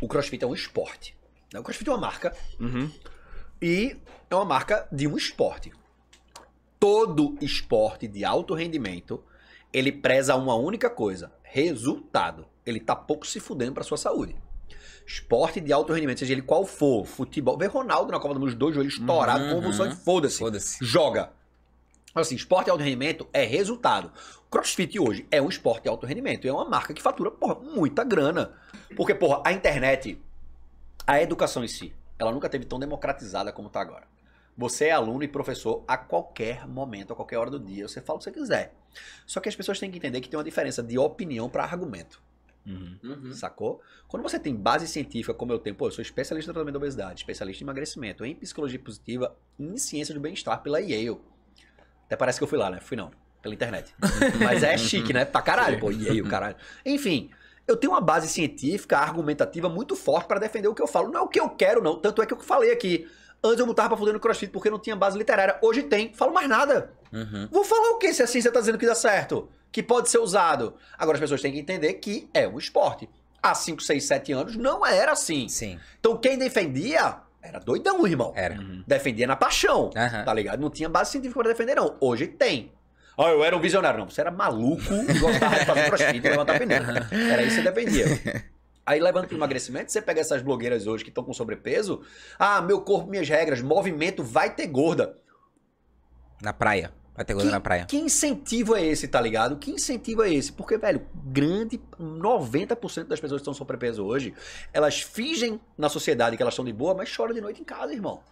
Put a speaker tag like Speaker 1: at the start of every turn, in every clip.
Speaker 1: o crossfit é um esporte. Né? O crossfit é uma marca. Uhum. E é uma marca de um esporte. Todo esporte de alto rendimento, ele preza uma única coisa: resultado. Ele tá pouco se fudendo pra sua saúde. Esporte de alto rendimento, seja ele qual for, futebol. Vê Ronaldo na Copa do Mundo, os dois joelhos uhum. estourados, uhum. convulsões, foda-se. Foda-se. Joga. Assim, esporte de alto rendimento é resultado. Crossfit hoje é um esporte de alto rendimento. É uma marca que fatura porra, muita grana. Porque, porra, a internet, a educação em si, ela nunca teve tão democratizada como tá agora. Você é aluno e professor a qualquer momento, a qualquer hora do dia, você fala o que você quiser. Só que as pessoas têm que entender que tem uma diferença de opinião para argumento. Uhum. uhum. Sacou? Quando você tem base científica, como eu tenho, pô, eu sou especialista em tratamento da obesidade, especialista em emagrecimento, em psicologia positiva, em ciência do bem-estar pela Yale. Até parece que eu fui lá, né? Fui não, pela internet. Mas é chique, né? Pra caralho, pô, Yale, caralho. Enfim, eu tenho uma base científica, argumentativa muito forte para defender o que eu falo. Não é o que eu quero, não. Tanto é que eu falei aqui. Antes eu botava pra fuder no crossfit porque não tinha base literária. Hoje tem, falo mais nada. Uhum. Vou falar o que se a ciência tá dizendo que dá certo? Que pode ser usado. Agora as pessoas têm que entender que é um esporte. Há 5, 6, 7 anos não era assim. Sim. Então quem defendia era doidão, irmão. Era. Uhum. Defendia na paixão, uhum. tá ligado? Não tinha base científica para defender, não. Hoje tem. Ó, oh, eu era um visionário. Não, você era maluco e gostava de fazer crossfit e levantar pneu. Era isso que dependia. Aí, levando para o emagrecimento, você pega essas blogueiras hoje que estão com sobrepeso. Ah, meu corpo, minhas regras, movimento, vai ter gorda. Na praia. Vai ter gorda que, na praia. Que incentivo é esse, tá ligado? Que incentivo é esse? Porque, velho, grande 90% das pessoas que estão sobrepeso hoje, elas fingem na sociedade que elas estão de boa, mas choram de noite em casa, irmão.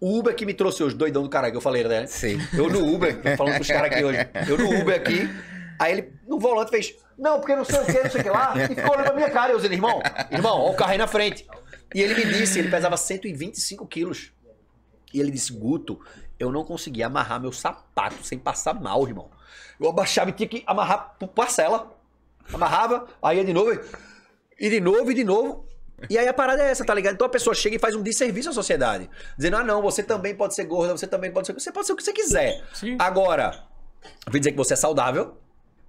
Speaker 1: O Uber que me trouxe hoje, doidão do caralho, que eu falei, né? Sim. Eu no Uber, falando com os caras aqui hoje. Eu no Uber aqui. Aí ele, no volante, fez, não, porque não sei o que, não sei o que lá. E ficou olhando pra minha cara, eu disse irmão, irmão, olha o carro aí na frente. E ele me disse, ele pesava 125 quilos. E ele disse, Guto, eu não conseguia amarrar meu sapato sem passar mal, irmão. Eu abaixava e tinha que amarrar por parcela. Amarrava, aí ia de novo, e de novo, e de novo. E aí a parada é essa, tá ligado? Então a pessoa chega e faz um desserviço à sociedade. Dizendo, ah não, você também pode ser gorda, você também pode ser... Você pode ser o que você quiser. Sim. Agora, vim dizer que você é saudável?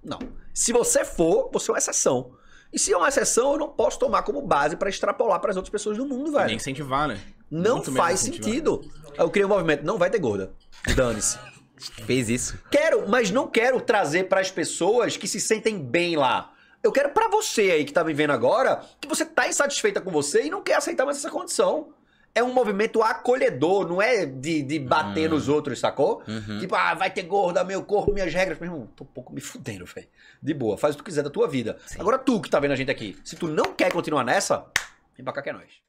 Speaker 1: Não. Se você for, você é uma exceção. E se é uma exceção, eu não posso tomar como base para extrapolar para as outras pessoas do mundo, velho. Nem incentivar, né? Não Muito faz sentido. Eu criei um movimento, não vai ter gorda. Dane-se. Fez isso. Quero, mas não quero trazer para as pessoas que se sentem bem lá. Eu quero para você aí que tá vivendo agora, que você tá insatisfeita com você e não quer aceitar mais essa condição. É um movimento acolhedor, não é de, de bater hum. nos outros, sacou? Uhum. Tipo, ah, vai ter gorda, meu corpo, minhas regras. Meu irmão, tô um pouco me fudendo, velho. De boa, faz o que tu quiser da tua vida. Sim. Agora tu que tá vendo a gente aqui, se tu não quer continuar nessa, vem pra cá que é nós.